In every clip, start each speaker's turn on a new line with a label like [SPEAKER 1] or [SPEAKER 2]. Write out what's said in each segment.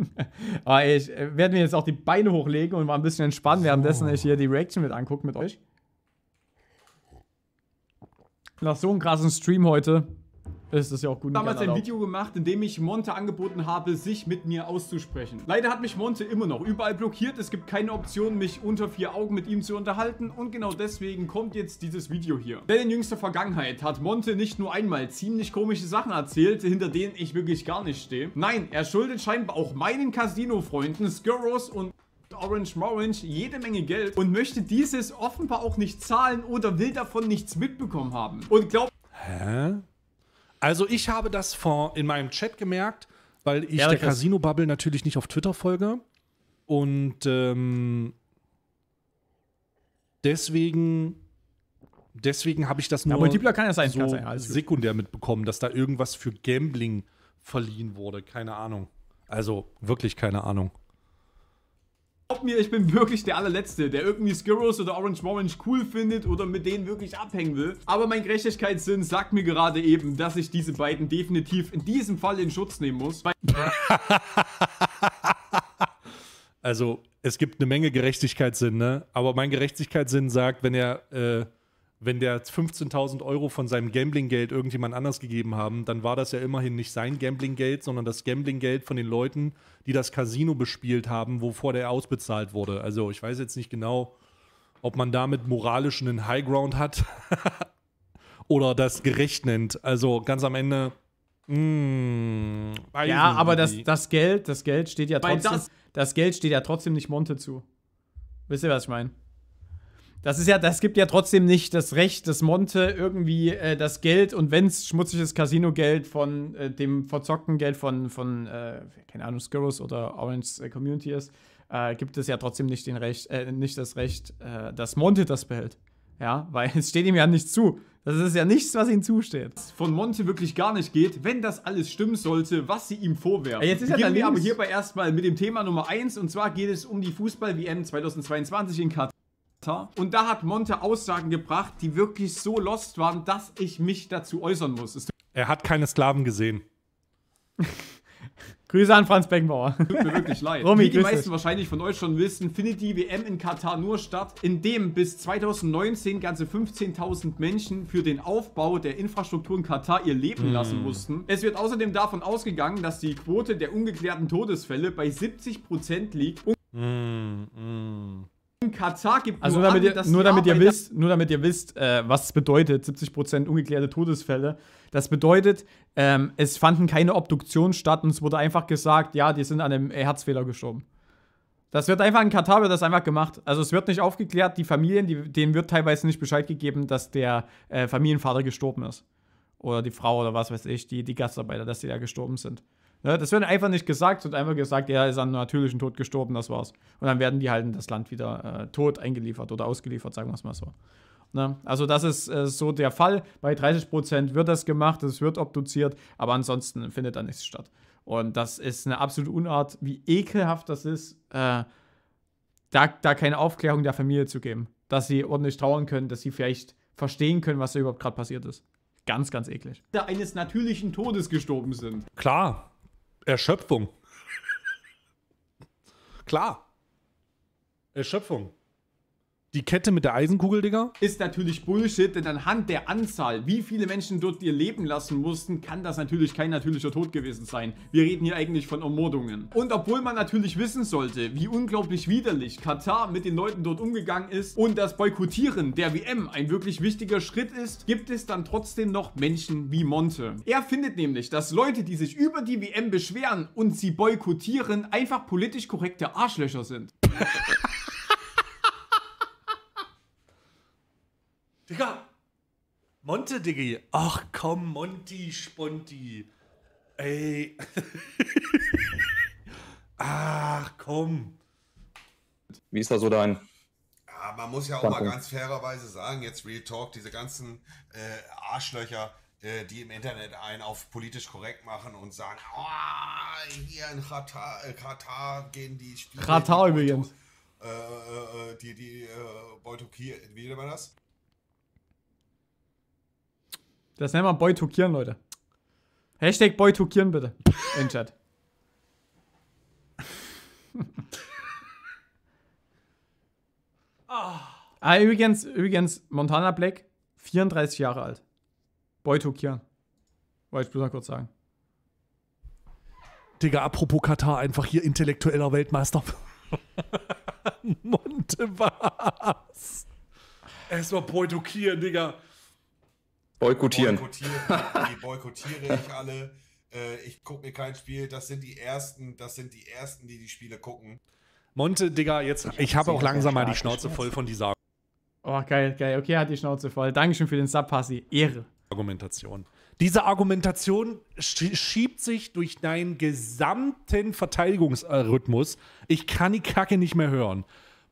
[SPEAKER 1] Aber ah, ich äh, werde mir jetzt auch die Beine hochlegen und mal ein bisschen entspannen, währenddessen ich hier die Reaction mit angucke mit euch. Nach so einem krassen Stream heute es ist ja auch gut. Damals ein Video gemacht, in dem ich Monte angeboten habe, sich mit mir auszusprechen. Leider hat mich Monte immer noch überall blockiert. Es gibt keine Option, mich unter vier Augen mit ihm zu unterhalten. Und genau deswegen kommt jetzt dieses Video hier. Denn in jüngster Vergangenheit hat Monte nicht nur einmal ziemlich komische Sachen erzählt, hinter denen ich wirklich gar nicht stehe. Nein, er schuldet scheinbar auch meinen Casino-Freunden Skurros und Orange Morange jede Menge Geld und
[SPEAKER 2] möchte dieses offenbar auch nicht zahlen oder will davon nichts mitbekommen haben. Und glaubt... Hä? Also ich habe das vor, in meinem Chat gemerkt, weil ich ja, der Casino-Bubble natürlich nicht auf Twitter folge. Und ähm, deswegen, deswegen habe ich das nur ja, Multipler kann ja sein, so sein, sekundär mitbekommen, dass da irgendwas für Gambling verliehen wurde. Keine Ahnung. Also wirklich keine Ahnung.
[SPEAKER 1] Glaubt mir, ich bin wirklich der allerletzte, der irgendwie Skirros oder Orange Morange cool findet oder mit denen wirklich abhängen will. Aber mein Gerechtigkeitssinn sagt mir gerade eben, dass ich diese beiden definitiv in diesem Fall in Schutz nehmen muss.
[SPEAKER 2] also, es gibt eine Menge Gerechtigkeitssinn, ne? Aber mein Gerechtigkeitssinn sagt, wenn er äh wenn der 15.000 Euro von seinem Gamblinggeld irgendjemand anders gegeben haben, dann war das ja immerhin nicht sein Gamblinggeld, sondern das Gamblinggeld von den Leuten, die das Casino bespielt haben, wovor der ausbezahlt wurde. Also ich weiß jetzt nicht genau, ob man damit moralisch einen Highground hat oder das gerecht nennt. Also ganz am Ende. Mh, mm, ja, aber das, das Geld,
[SPEAKER 1] das Geld steht ja trotzdem. Das, das Geld steht ja trotzdem nicht Monte zu.
[SPEAKER 2] Wisst ihr, was ich meine?
[SPEAKER 1] Das ist ja, das gibt ja trotzdem nicht das Recht dass Monte, irgendwie äh, das Geld und wenn es schmutziges Casino-Geld von äh, dem verzockten Geld von, von äh, keine Ahnung, Skirros oder Orange äh, Community ist, äh, gibt es ja trotzdem nicht, den Recht, äh, nicht das Recht, dass Monte das behält. Ja, weil es steht ihm ja nichts zu. Das ist ja nichts, was ihm zusteht. Was Von Monte wirklich gar nicht geht, wenn das alles stimmen sollte, was sie ihm vorwerfen. Jetzt ist Beginnen wir aber hierbei erstmal mit dem Thema Nummer 1 und zwar geht es um die Fußball-WM 2022 in Katar. Und da hat Monte Aussagen gebracht, die wirklich so lost waren, dass ich mich dazu
[SPEAKER 2] äußern muss. Er hat keine Sklaven gesehen. Grüße an Franz
[SPEAKER 1] Beckenbauer. Tut mir wirklich leid. Romy, Wie die meisten dich. wahrscheinlich von euch schon wissen, findet die WM in Katar nur statt, indem bis 2019 ganze 15.000 Menschen für den Aufbau der Infrastruktur in Katar ihr Leben mm. lassen mussten. Es wird außerdem davon ausgegangen, dass die Quote der ungeklärten Todesfälle bei 70% Prozent liegt. Mm, mm fucking Katar gibt also nur damit an, ihr, nur damit ihr wisst, nur damit ihr wisst, äh, was es bedeutet, 70 ungeklärte Todesfälle. Das bedeutet, ähm, es fanden keine Obduktionen statt und es wurde einfach gesagt, ja, die sind an einem äh, Herzfehler gestorben. Das wird einfach in Katar wird das einfach gemacht. Also es wird nicht aufgeklärt. Die Familien, die, denen wird teilweise nicht Bescheid gegeben, dass der äh, Familienvater gestorben ist oder die Frau oder was weiß ich, die die Gastarbeiter, dass die da gestorben sind. Ne? Das wird einfach nicht gesagt, es wird einfach gesagt, er ist an einem natürlichen Tod gestorben, das war's. Und dann werden die halt in das Land wieder äh, tot eingeliefert oder ausgeliefert, sagen wir es mal so. Ne? Also das ist äh, so der Fall. Bei 30% wird das gemacht, es wird obduziert, aber ansonsten findet da nichts statt. Und das ist eine absolute Unart, wie ekelhaft das ist, äh, da, da keine Aufklärung der Familie zu geben. Dass sie ordentlich trauern können, dass sie vielleicht verstehen können, was da überhaupt gerade passiert ist. Ganz, ganz
[SPEAKER 2] eklig. Da eines natürlichen Todes gestorben sind. Klar, Erschöpfung. Klar. Erschöpfung.
[SPEAKER 1] Die Kette mit der Eisenkugel, Digga? Ist natürlich Bullshit, denn anhand der Anzahl, wie viele Menschen dort ihr Leben lassen mussten, kann das natürlich kein natürlicher Tod gewesen sein. Wir reden hier eigentlich von Ermordungen. Und obwohl man natürlich wissen sollte, wie unglaublich widerlich Katar mit den Leuten dort umgegangen ist und das Boykottieren der WM ein wirklich wichtiger Schritt ist, gibt es dann trotzdem noch Menschen wie Monte. Er findet nämlich, dass Leute, die sich über die WM beschweren und sie boykottieren, einfach politisch korrekte Arschlöcher sind.
[SPEAKER 2] Digga, Monte, Diggi. Ach komm, Monty, Sponti. Ey.
[SPEAKER 3] Ach komm. Wie ist da so dein? Ja, man muss ja auch Standpunkt. mal ganz fairerweise sagen, jetzt Real Talk, diese ganzen äh, Arschlöcher, äh, die im Internet einen auf politisch korrekt machen und sagen, oh, hier in Katar, äh, Katar gehen die Spiele. Katar übrigens. Äh, äh, äh, die, die äh, Beutuki, wie nennt man das?
[SPEAKER 1] Das nennen wir Boy Tokieren, Leute. Hashtag Boy Tokieren, bitte. In Chat. Ah. ah, übrigens, übrigens, Montana Black, 34 Jahre alt. Boy Tokieren.
[SPEAKER 2] Wollte ich bloß mal kurz sagen. Digga, apropos Katar, einfach hier intellektueller Weltmeister. Monte Montebas.
[SPEAKER 3] Erstmal Boy Tokieren, Digga. Boykottieren. Boykottieren. Die boykottiere ich alle. Äh, ich gucke mir kein Spiel. Das sind die ersten, das sind die ersten, die die Spiele gucken.
[SPEAKER 2] Monte, Digga, jetzt, ich habe auch langsam mal die Schnauze voll von dieser. Oh, geil, geil. Okay, hat die Schnauze voll. Dankeschön für den Sub, Passi. Ehre. Argumentation. Diese Argumentation schiebt sich durch deinen gesamten Verteidigungsrhythmus. Ich kann die Kacke nicht mehr hören.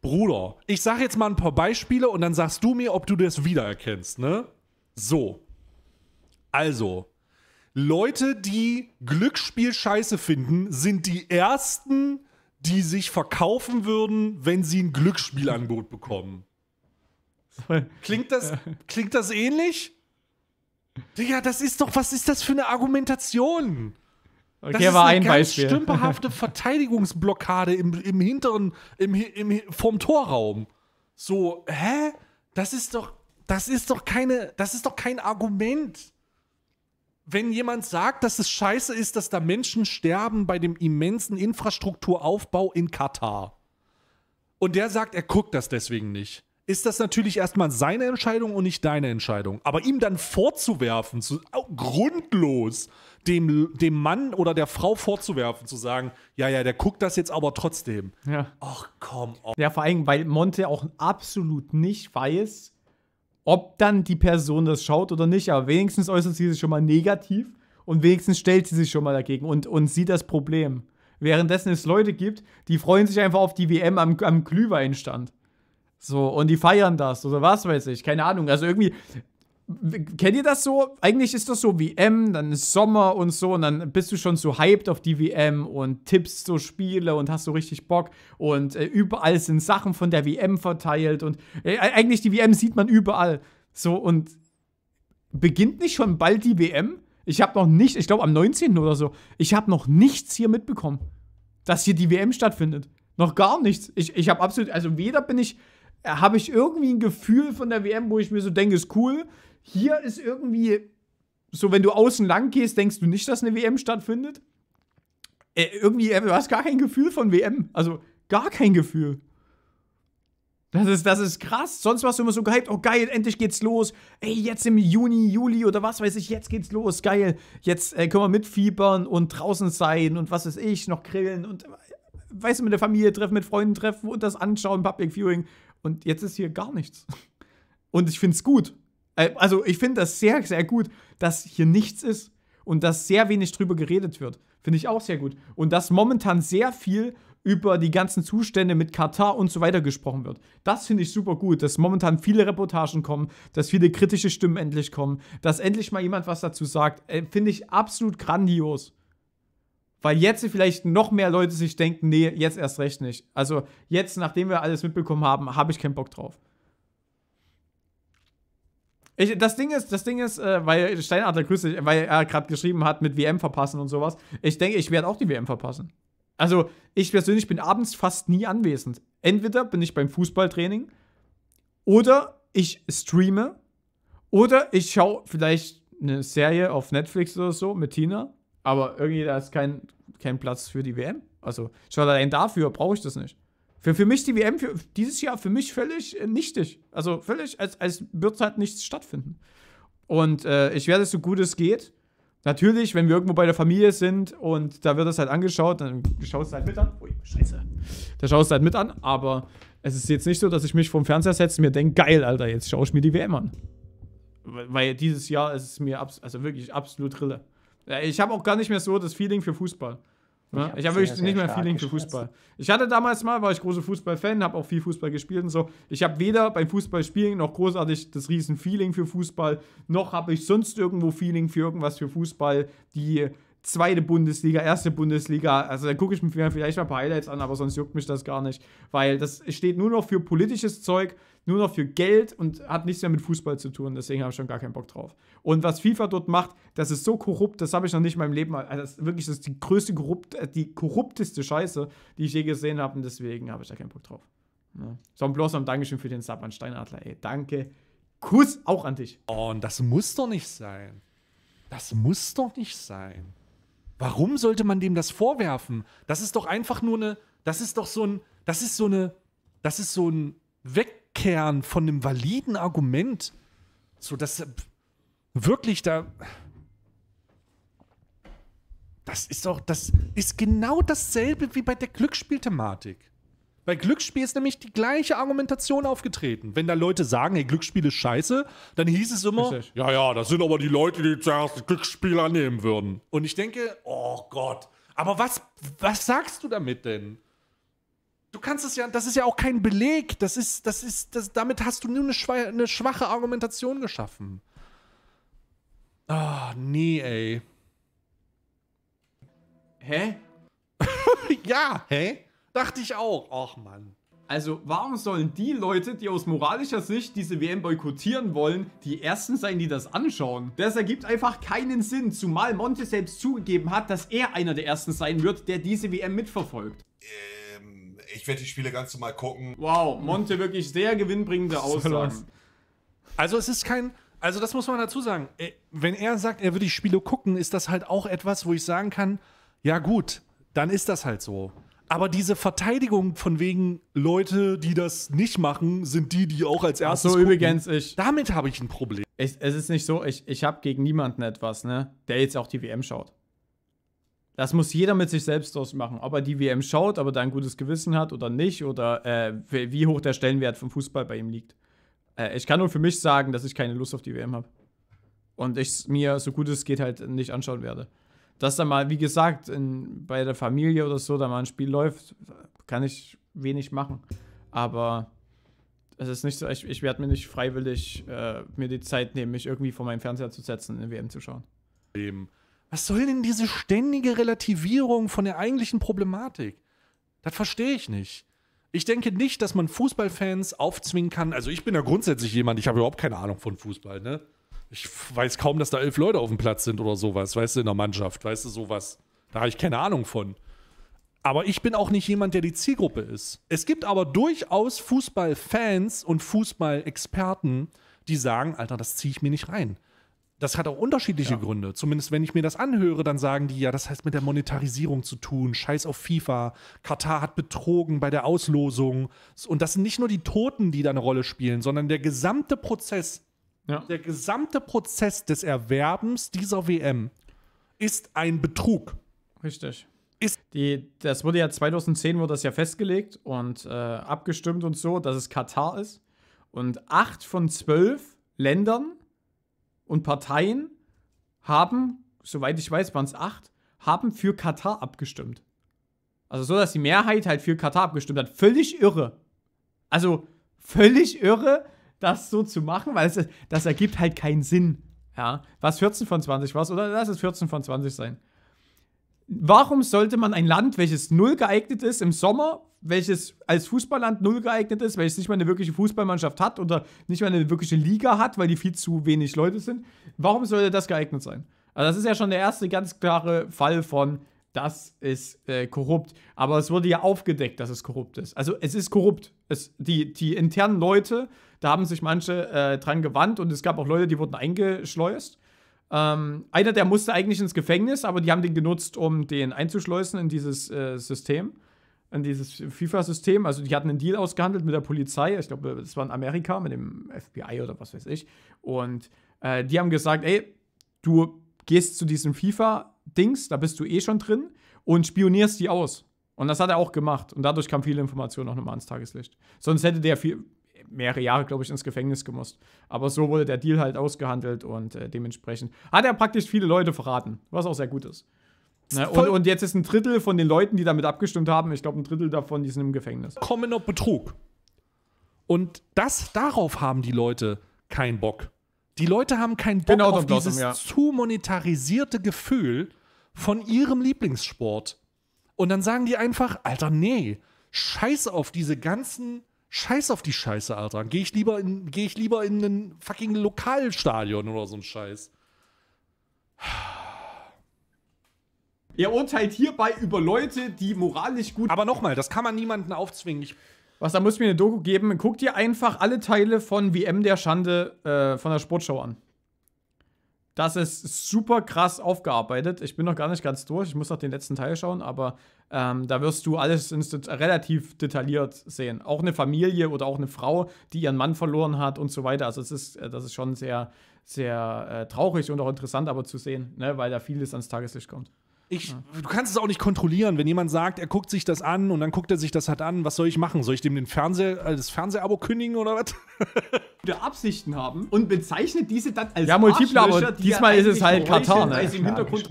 [SPEAKER 2] Bruder, ich sag jetzt mal ein paar Beispiele und dann sagst du mir, ob du das wiedererkennst, ne? So. Also, Leute, die Glücksspiel scheiße finden, sind die ersten, die sich verkaufen würden, wenn sie ein Glücksspielangebot bekommen. Klingt das, klingt das ähnlich? Digga, das ist doch, was ist das für eine Argumentation?
[SPEAKER 1] Okay, das ist eine ein ganz Beispiel. stümperhafte
[SPEAKER 2] Verteidigungsblockade im, im hinteren, im, im, vom Torraum. So, hä? Das ist doch, das ist doch keine, das ist doch kein Argument. Wenn jemand sagt, dass es scheiße ist, dass da Menschen sterben bei dem immensen Infrastrukturaufbau in Katar und der sagt, er guckt das deswegen nicht, ist das natürlich erstmal seine Entscheidung und nicht deine Entscheidung. Aber ihm dann vorzuwerfen, zu, grundlos dem, dem Mann oder der Frau vorzuwerfen, zu sagen, ja, ja, der guckt das jetzt aber trotzdem.
[SPEAKER 1] Ja. Ach komm. Oh. Ja, vor allem, weil Monte auch absolut nicht weiß, ob dann die Person das schaut oder nicht, aber wenigstens äußert sie sich schon mal negativ und wenigstens stellt sie sich schon mal dagegen und, und sieht das Problem. Währenddessen es Leute gibt, die freuen sich einfach auf die WM am, am Glühweinstand. So, und die feiern das oder was weiß ich, keine Ahnung. Also irgendwie, Kennt ihr das so? Eigentlich ist das so WM, dann ist Sommer und so und dann bist du schon so hyped auf die WM und tippst so Spiele und hast so richtig Bock und äh, überall sind Sachen von der WM verteilt und äh, e-, eigentlich die WM sieht man überall. So und beginnt nicht schon bald die WM? Ich habe noch nicht, ich glaube am 19. oder so, ich habe noch nichts hier mitbekommen, dass hier die WM stattfindet. Noch gar nichts. Ich, ich habe absolut, also weder bin ich, äh, habe ich irgendwie ein Gefühl von der WM, wo ich mir so denke, ist cool hier ist irgendwie so, wenn du außen lang gehst, denkst du nicht, dass eine WM stattfindet. Äh, irgendwie, äh, du hast gar kein Gefühl von WM. Also gar kein Gefühl. Das ist, das ist krass. Sonst warst du immer so gehypt. Oh, geil, endlich geht's los. Ey, jetzt im Juni, Juli oder was weiß ich, jetzt geht's los. Geil. Jetzt äh, können wir mitfiebern und draußen sein und was weiß ich, noch grillen und, äh, weißt du, mit der Familie treffen, mit Freunden treffen und das anschauen, Public Viewing. Und jetzt ist hier gar nichts. Und ich find's gut. Äh, also ich finde das sehr, sehr gut, dass hier nichts ist und dass sehr wenig drüber geredet wird. Finde ich auch sehr gut. Und dass momentan sehr viel über die ganzen Zustände mit Katar und so weiter gesprochen wird. Das finde ich super gut, dass momentan viele Reportagen kommen, dass viele kritische Stimmen endlich kommen, dass endlich mal jemand was dazu sagt. Äh, finde ich absolut grandios. Weil jetzt vielleicht noch mehr Leute sich denken, nee, jetzt erst recht nicht. Also jetzt, nachdem wir alles mitbekommen haben, habe ich keinen Bock drauf. Ich, das Ding ist, das Ding ist, äh, weil Steinadler grüßt dich, weil er gerade geschrieben hat mit WM verpassen und sowas. Ich denke, ich werde auch die WM verpassen. Also, ich persönlich bin abends fast nie anwesend. Entweder bin ich beim Fußballtraining oder ich streame oder ich schaue vielleicht eine Serie auf Netflix oder so mit Tina, aber irgendwie da ist kein, kein Platz für die WM. Also, schon allein dafür brauche ich das nicht. Für, für mich die WM für dieses Jahr für mich völlig äh, nichtig. Also völlig, als, als wird halt nichts stattfinden. Und äh, ich werde es so gut es geht. Natürlich, wenn wir irgendwo bei der Familie sind und da wird es halt angeschaut, dann schaust du halt mit an. Ui, scheiße. Da schaust du halt mit an, aber es ist jetzt nicht so, dass ich mich vom Fernseher setze und mir denke, geil, Alter, jetzt schaue ich mir die WM an. Weil dieses Jahr ist es mir also wirklich absolut Rille. Ich habe auch gar nicht mehr so das Feeling für Fußball. Ja, ich habe wirklich sehr nicht mehr Feeling für Fußball. Ich hatte damals mal, war ich großer Fußballfan, habe auch viel Fußball gespielt und so. Ich habe weder beim Fußballspielen noch großartig das riesen Feeling für Fußball, noch habe ich sonst irgendwo Feeling für irgendwas für Fußball. Die zweite Bundesliga, erste Bundesliga, also da gucke ich mir vielleicht mal ein paar Highlights an, aber sonst juckt mich das gar nicht, weil das steht nur noch für politisches Zeug, nur noch für Geld und hat nichts mehr mit Fußball zu tun. Deswegen habe ich schon gar keinen Bock drauf. Und was FIFA dort macht, das ist so korrupt, das habe ich noch nicht in meinem Leben. Also das ist wirklich das ist die größte, korrupt, äh, die korrupteste Scheiße, die ich je gesehen habe. Und deswegen habe ich da keinen Bock drauf. Ja. Ne? So ein Dankeschön für den Sub an
[SPEAKER 2] Steinadler. Ey, danke. Kuss auch an dich. Oh, und das muss doch nicht sein. Das muss doch nicht sein. Warum sollte man dem das vorwerfen? Das ist doch einfach nur eine. Das ist doch so ein. Das ist so eine. Das ist so ein Weg wegkehren von einem validen Argument, so dass wirklich da. Das ist doch, das ist genau dasselbe wie bei der Glücksspielthematik. Bei Glücksspiel ist nämlich die gleiche Argumentation aufgetreten. Wenn da Leute sagen, hey, Glücksspiel ist scheiße, dann hieß es immer, ja, ja, das sind aber die Leute, die zuerst Glücksspiel annehmen würden. Und ich denke, oh Gott, aber was, was sagst du damit denn? du kannst es ja, das ist ja auch kein Beleg. Das ist, das ist, das, damit hast du nur eine, schwa eine schwache Argumentation geschaffen. Ah, oh, nee, ey. Hä?
[SPEAKER 1] ja, hä? Dachte ich auch. Ach, Mann. Also, warum sollen die Leute, die aus moralischer Sicht diese WM boykottieren wollen, die ersten sein, die das anschauen? Das ergibt einfach keinen Sinn, zumal Monte selbst zugegeben hat, dass er einer der ersten sein wird, der diese WM mitverfolgt.
[SPEAKER 2] Äh
[SPEAKER 3] ich werde die Spiele ganz normal gucken.
[SPEAKER 2] Wow, Monte wirklich sehr gewinnbringende Aussagen. Also es ist kein, also das muss man dazu sagen. Äh, wenn er sagt, er würde die Spiele gucken, ist das halt auch etwas, wo ich sagen kann, ja gut, dann ist das halt so. Aber diese Verteidigung von wegen Leute, die das nicht machen, sind die, die auch als erstes. Ach so, gucken. übrigens, ich. Damit habe ich ein Problem. Ich, es ist nicht so, ich, ich habe gegen niemanden etwas,
[SPEAKER 1] ne, der jetzt auch die WM schaut. Das muss jeder mit sich selbst ausmachen, ob er die WM schaut, ob er da ein gutes Gewissen hat oder nicht oder äh, wie hoch der Stellenwert vom Fußball bei ihm liegt. Äh, ich kann nur für mich sagen, dass ich keine Lust auf die WM habe. Und ich mir, so gut es geht, halt nicht anschauen werde. Dass da mal, wie gesagt, in, bei der Familie oder so, da mal ein Spiel läuft, kann ich wenig machen. Aber es ist nicht so, ich, ich werde mir nicht freiwillig äh, mir die Zeit nehmen, mich irgendwie vor meinem Fernseher zu setzen und die WM zu schauen.
[SPEAKER 2] Eben. Was soll denn diese ständige Relativierung von der eigentlichen Problematik? Das verstehe ich nicht. Ich denke nicht, dass man Fußballfans aufzwingen kann. Also ich bin ja grundsätzlich jemand, ich habe überhaupt keine Ahnung von Fußball, ne? Ich weiß kaum, dass da elf Leute auf dem Platz sind oder sowas, weißt du, in der Mannschaft, weißt du, sowas. Da habe ich keine Ahnung von. Aber ich bin auch nicht jemand, der die Zielgruppe ist. Es gibt aber durchaus Fußballfans und Fußballexperten, die sagen, Alter, das ziehe ich mir nicht rein das hat auch unterschiedliche ja. Gründe. Zumindest wenn ich mir das anhöre, dann sagen die ja, das heißt mit der Monetarisierung zu tun, scheiß auf FIFA, Katar hat betrogen bei der Auslosung. Und das sind nicht nur die Toten, die da eine Rolle spielen, sondern der gesamte Prozess, ja. der gesamte Prozess des Erwerbens dieser WM ist ein Betrug. Richtig. Ist die, das wurde ja
[SPEAKER 1] 2010 wurde das ja festgelegt und äh, abgestimmt und so, dass es Katar ist. Und acht von zwölf Ländern und Parteien haben, soweit ich weiß, waren es acht, haben für Katar abgestimmt. Also so, dass die Mehrheit halt für Katar abgestimmt hat. Völlig irre. Also völlig irre, das so zu machen, weil es, das ergibt halt keinen Sinn. Ja, was 14 von 20 war oder lass es 14 von 20 sein. Warum sollte man ein Land, welches null geeignet ist, im Sommer welches als Fußballland null geeignet ist, welches nicht mal eine wirkliche Fußballmannschaft hat oder nicht mal eine wirkliche Liga hat, weil die viel zu wenig Leute sind, warum sollte das geeignet sein? Also das ist ja schon der erste ganz klare Fall von, das ist äh, korrupt. Aber es wurde ja aufgedeckt, dass es korrupt ist. Also es ist korrupt. Es, die, die internen Leute, da haben sich manche äh, dran gewandt und es gab auch Leute, die wurden eingeschleust. Ähm, einer, der musste eigentlich ins Gefängnis, aber die haben den genutzt, um den einzuschleusen in dieses äh, System an dieses FIFA-System. Also die hatten einen Deal ausgehandelt mit der Polizei. Ich glaube, das war in Amerika mit dem FBI oder was weiß ich. Und äh, die haben gesagt, ey, du gehst zu diesem FIFA-Dings, da bist du eh schon drin und spionierst die aus. Und das hat er auch gemacht. Und dadurch kam viele Informationen auch nochmal ans Tageslicht. Sonst hätte der viel, mehrere Jahre, glaube ich, ins Gefängnis gemusst. Aber so wurde der Deal halt ausgehandelt und äh, dementsprechend hat er praktisch viele Leute verraten, was auch sehr gut ist. Ne? Und, und, jetzt ist ein Drittel von den Leuten, die damit abgestimmt
[SPEAKER 2] haben, ich glaube, ein Drittel davon, die sind im Gefängnis. Kommen Kommener Betrug. Und das, darauf haben die Leute keinen Bock. Die Leute haben keinen Bock genau, auf dieses Blossom, ja. zu monetarisierte Gefühl von ihrem Lieblingssport. Und dann sagen die einfach, Alter, nee, scheiß auf diese ganzen, scheiß auf die Scheiße, Alter. Gehe ich, geh ich lieber in ein fucking Lokalstadion oder so ein Scheiß. Er urteilt hierbei über Leute, die moralisch
[SPEAKER 1] gut. Aber nochmal, das kann man niemandem aufzwingen. Ich was, da muss ich mir eine Doku geben. Guck dir einfach alle Teile von WM der Schande äh, von der Sportshow an. Das ist super krass aufgearbeitet. Ich bin noch gar nicht ganz durch. Ich muss noch den letzten Teil schauen, aber ähm, da wirst du alles relativ detailliert sehen. Auch eine Familie oder auch eine Frau, die ihren Mann verloren hat und so weiter. Also es ist, äh, das ist schon sehr, sehr äh, traurig und auch interessant, aber zu sehen, ne? weil da vieles ans Tageslicht kommt.
[SPEAKER 2] Ich, du kannst es auch nicht kontrollieren, wenn jemand sagt, er guckt sich das an und dann guckt er sich das halt an. Was soll ich machen? Soll ich dem den Fernseh, äh, das Fernsehabo kündigen oder was? Der Absichten haben und bezeichnet diese dann als Ja, multiple, aber die diesmal ist es halt
[SPEAKER 1] Katar, ne? Im Hintergrund.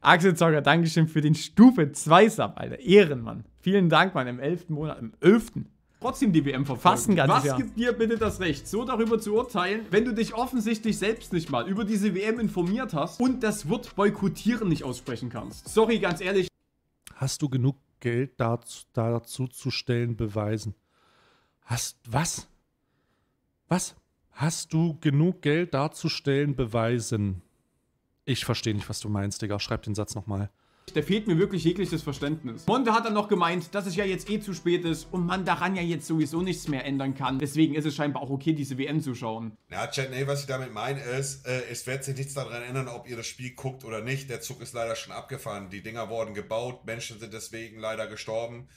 [SPEAKER 1] Axel Zocker, Dankeschön für den Stufe 2 Sub, Alter. Ehrenmann. Vielen Dank, Mann, im 11. Monat, im 11 trotzdem die WM verfolgt. Was Jahr. gibt dir bitte das Recht, so darüber zu urteilen, wenn du dich offensichtlich selbst nicht mal über diese WM informiert hast und das Wort boykottieren nicht aussprechen kannst? Sorry, ganz ehrlich.
[SPEAKER 2] Hast du genug Geld dazu, dazu zu stellen, beweisen? Hast was? Was? Hast du genug Geld darzustellen, beweisen? Ich verstehe nicht, was du meinst, Digga. Schreib den Satz nochmal.
[SPEAKER 1] Da fehlt mir wirklich jegliches Verständnis. Monte hat dann noch gemeint, dass es ja jetzt eh zu spät ist und man daran ja jetzt sowieso nichts mehr ändern kann. Deswegen ist es scheinbar auch
[SPEAKER 3] okay, diese WM zu schauen. Ja, Chat, nee, was ich damit meine ist, äh, es wird sich nichts daran ändern, ob ihr das Spiel guckt oder nicht. Der Zug ist leider schon abgefahren. Die Dinger wurden gebaut, Menschen sind deswegen leider gestorben.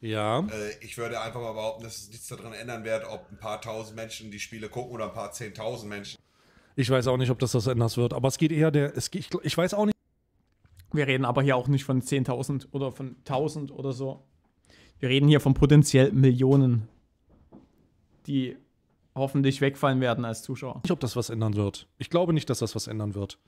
[SPEAKER 3] Ja. Äh, ich würde einfach mal behaupten, dass es nichts daran ändern wird, ob ein paar tausend Menschen die Spiele gucken oder ein paar zehntausend Menschen.
[SPEAKER 2] Ich weiß auch nicht, ob das das anders wird. Aber es geht eher der. Es, ich, ich weiß auch nicht. Wir reden aber hier auch nicht von 10.000 oder von 1.000 oder so.
[SPEAKER 1] Wir reden hier von potenziell Millionen,
[SPEAKER 2] die hoffentlich wegfallen werden als Zuschauer. Ich ob das was ändern wird. Ich glaube nicht, dass das was ändern wird.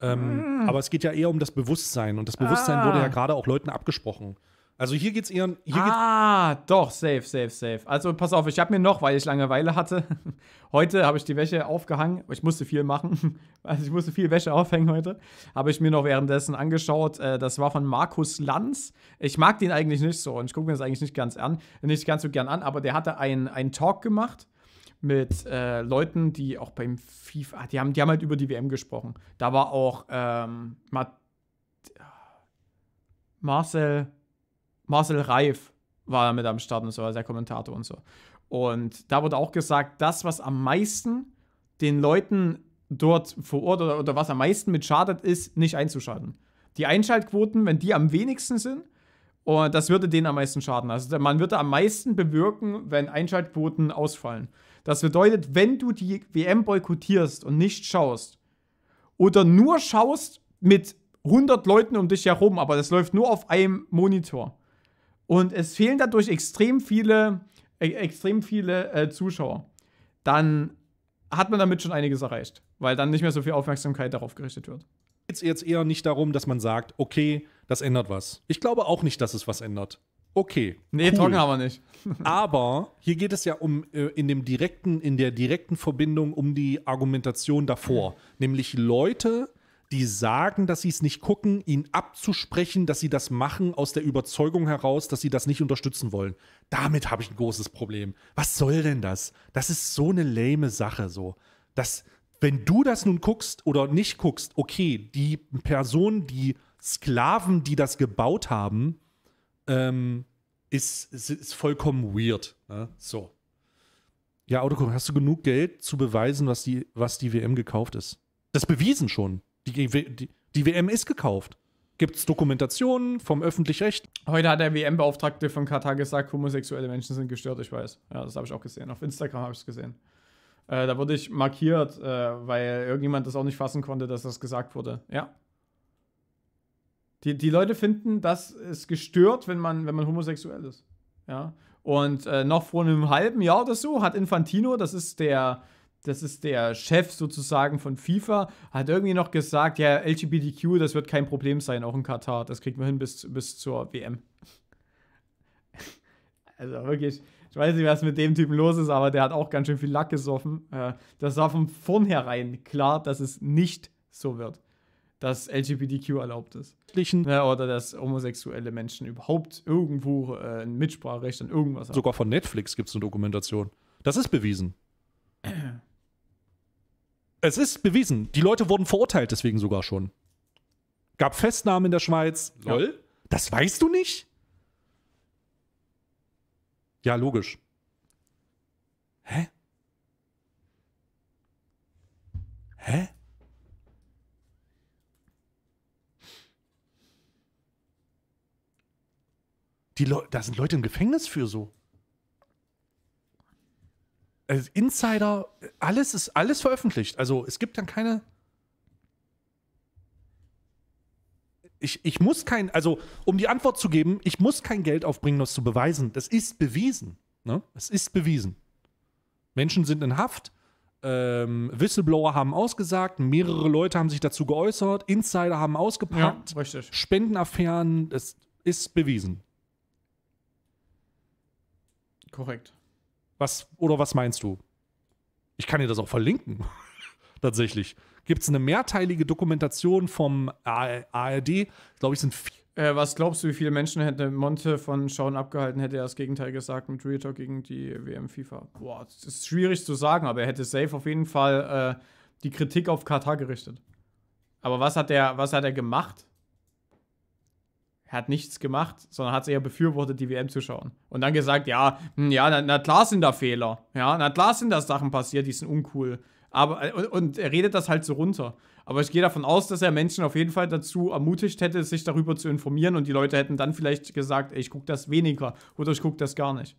[SPEAKER 2] Ähm, mm. Aber es geht ja eher um das Bewusstsein. Und das Bewusstsein ah. wurde ja gerade auch Leuten abgesprochen.
[SPEAKER 1] Also hier geht's eher. Hier ah, geht's doch, safe, safe, safe. Also pass auf, ich habe mir noch, weil ich Langeweile hatte, heute habe ich die Wäsche aufgehangen. Ich musste viel machen. Also ich musste viel Wäsche aufhängen heute. Habe ich mir noch währenddessen angeschaut. Äh, das war von Markus Lanz. Ich mag den eigentlich nicht so und ich gucke mir das eigentlich nicht ganz an, nicht ganz so gern an, aber der hatte einen, Talk gemacht mit äh, Leuten, die auch beim FIFA, die haben, die haben halt über die WM gesprochen. Da war auch ähm, Marcel. Marcel Reif war mit am Start und so, also der Kommentator und so. Und da wurde auch gesagt, das, was am meisten den Leuten dort vor Ort oder, oder was am meisten mit schadet, ist, nicht einzuschalten. Die Einschaltquoten, wenn die am wenigsten sind, und oh, das würde denen am meisten schaden. Also man würde am meisten bewirken, wenn Einschaltquoten ausfallen. Das bedeutet, wenn du die WM boykottierst und nicht schaust oder nur schaust mit 100 Leuten um dich herum, aber das läuft nur auf einem Monitor, und es fehlen dadurch extrem viele, e, extrem viele äh, Zuschauer. Dann hat man damit schon einiges erreicht, weil dann nicht mehr so viel Aufmerksamkeit darauf gerichtet wird.
[SPEAKER 2] Geht es jetzt eher nicht darum, dass man sagt, okay, das ändert was. Ich glaube auch nicht, dass es was ändert. Okay. Nee, cool. haben wir nicht. aber hier geht es ja um äh, in dem direkten, in der direkten Verbindung um die Argumentation davor. Mhm. Nämlich Leute, die sagen, dass sie es nicht gucken, ihn abzusprechen, dass sie das machen aus der Überzeugung heraus, dass sie das nicht unterstützen wollen. Damit habe ich ein großes Problem. Was soll denn das? Das ist so eine lame Sache so. Das, wenn du das nun guckst oder nicht guckst, okay, die Person, die Sklaven, die das gebaut haben, ähm, ist, ist, ist, vollkommen weird. Ne? So. Ja, Autokon, hast du genug Geld zu beweisen, was die, was die WM gekauft ist? Das bewiesen schon. Die, die, die WM ist gekauft. Gibt es Dokumentationen vom Öffentlich-Recht?
[SPEAKER 1] Heute hat der WM-Beauftragte von Katar gesagt, homosexuelle Menschen sind gestört, ich weiß. Ja, das habe ich auch gesehen. Auf Instagram habe ich es gesehen. Äh, da wurde ich markiert, äh, weil irgendjemand das auch nicht fassen konnte, dass das gesagt wurde. Ja. Die, die Leute finden, das ist gestört, wenn man, wenn man homosexuell ist. Ja. Und äh, noch vor einem halben Jahr oder so hat Infantino, das ist der das ist der Chef sozusagen von FIFA, hat irgendwie noch gesagt, ja, LGBTQ, das wird kein Problem sein, auch in Katar. Das kriegen wir hin bis, bis zur WM. also wirklich, ich weiß nicht, was mit dem Typen los ist, aber der hat auch ganz schön viel Lack gesoffen. Äh, das war von vornherein klar, dass es nicht so wird, dass LGBTQ erlaubt ist. Oder dass homosexuelle Menschen überhaupt irgendwo äh, ein Mitspracherecht an irgendwas haben. Sogar
[SPEAKER 2] von Netflix gibt es eine Dokumentation. Das ist bewiesen. Es ist bewiesen. Die Leute wurden verurteilt, deswegen sogar schon. Gab Festnahmen in der Schweiz. Lol. Das weißt du nicht? Ja, logisch. Hä? Hä? Die Le da sind Leute im Gefängnis für so. Also Insider, alles ist alles veröffentlicht. Also es gibt dann keine. Ich, ich muss kein, also um die Antwort zu geben, ich muss kein Geld aufbringen, das zu beweisen. Das ist bewiesen. Ne? Das ist bewiesen. Menschen sind in Haft, ähm, Whistleblower haben ausgesagt, mehrere Leute haben sich dazu geäußert, Insider haben ausgepackt, ja, Spendenaffären, Das ist bewiesen. Korrekt. Was, oder was meinst du? Ich kann dir das auch verlinken. Tatsächlich. Gibt es eine mehrteilige Dokumentation vom ARD? Glaube ich, sind vier.
[SPEAKER 1] Äh, was glaubst du, wie viele Menschen hätte Monte von Schauen abgehalten, hätte er das Gegenteil gesagt mit Real Talk gegen die WM FIFA? Boah, das ist schwierig zu sagen, aber er hätte safe auf jeden Fall äh, die Kritik auf Katar gerichtet. Aber was hat er, was hat er gemacht? Er hat nichts gemacht, sondern hat es eher befürwortet, die WM zu schauen. Und dann gesagt, ja, hm, ja, na, na, klar sind da Fehler. Ja, na klar sind da Sachen passiert, die sind uncool. Aber, äh, und, und er redet das halt so runter. Aber ich gehe davon aus, dass er Menschen auf jeden Fall dazu ermutigt hätte, sich darüber zu informieren und die Leute hätten dann vielleicht gesagt, ey, ich gucke das weniger oder ich gucke das gar nicht.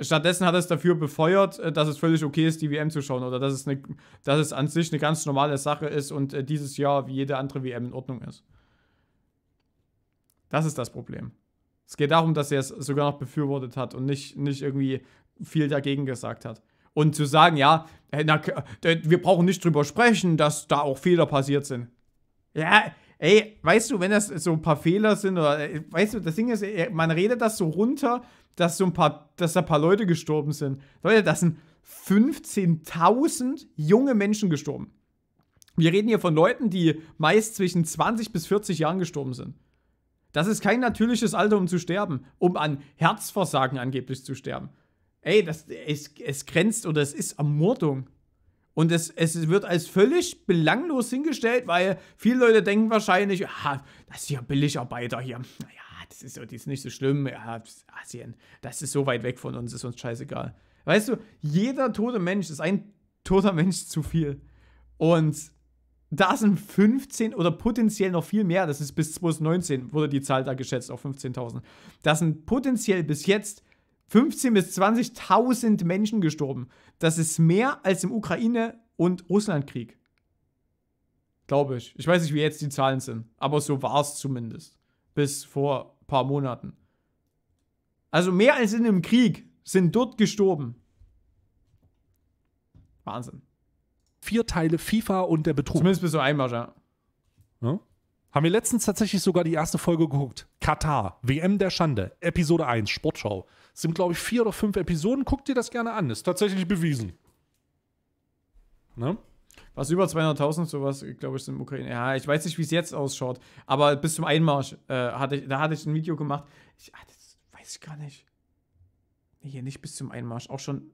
[SPEAKER 1] Stattdessen hat es dafür befeuert, äh, dass es völlig okay ist, die WM zu schauen oder dass es, eine, dass es an sich eine ganz normale Sache ist und äh, dieses Jahr wie jede andere WM in Ordnung ist. Das ist das Problem. Es geht darum, dass er es sogar noch befürwortet hat und nicht, nicht irgendwie viel dagegen gesagt hat. Und zu sagen, ja, äh, na, äh, wir brauchen nicht drüber sprechen, dass da auch Fehler passiert sind. Ja, ey, weißt du, wenn das so ein paar Fehler sind oder, äh, weißt du, das Ding ist, man redet das so runter, dass so ein paar, dass da ein paar Leute gestorben sind. Leute, das sind 15.000 junge Menschen gestorben. Wir reden hier von Leuten, die meist zwischen 20 bis 40 Jahren gestorben sind. Das ist kein natürliches Alter, um zu sterben, um an Herzversagen angeblich zu sterben. Ey, das, es, es grenzt oder es ist Ermordung. Und es, es wird als völlig belanglos hingestellt, weil viele Leute denken wahrscheinlich, ah, das ist ja Billigarbeiter hier. Naja, das ist, das ist nicht so schlimm. Ja, Asien, das ist so weit weg von uns, ist uns scheißegal. Weißt du, jeder tote Mensch ist ein toter Mensch zu viel. Und da sind 15 oder potenziell noch viel mehr, das ist bis 2019 wurde die Zahl da geschätzt auf 15.000. Da sind potenziell bis jetzt 15 bis 20.000 Menschen gestorben. Das ist mehr als im Ukraine- und Russlandkrieg. Glaube ich. Ich weiß nicht, wie jetzt die Zahlen sind, aber so war es zumindest. Bis vor ein paar Monaten. Also mehr als in einem Krieg
[SPEAKER 2] sind dort gestorben. Wahnsinn vier Teile FIFA und der Betrug. Zumindest bis du Einmarscher. Ja? Haben wir letztens tatsächlich sogar die erste Folge geguckt. Katar, WM der Schande, Episode 1, Sportschau. Es sind, glaube ich, vier oder fünf Episoden. Guck dir das gerne an. Ist tatsächlich bewiesen. Ne?
[SPEAKER 1] Was über 200.000 sowas, glaube ich, sind im Ukraine. Ja, ich weiß nicht, wie es jetzt ausschaut. Aber bis zum Einmarsch äh, hatte ich, da hatte ich ein Video gemacht. Ich, ah, das weiß ich gar nicht. Nee, hier nicht bis zum Einmarsch. Auch schon.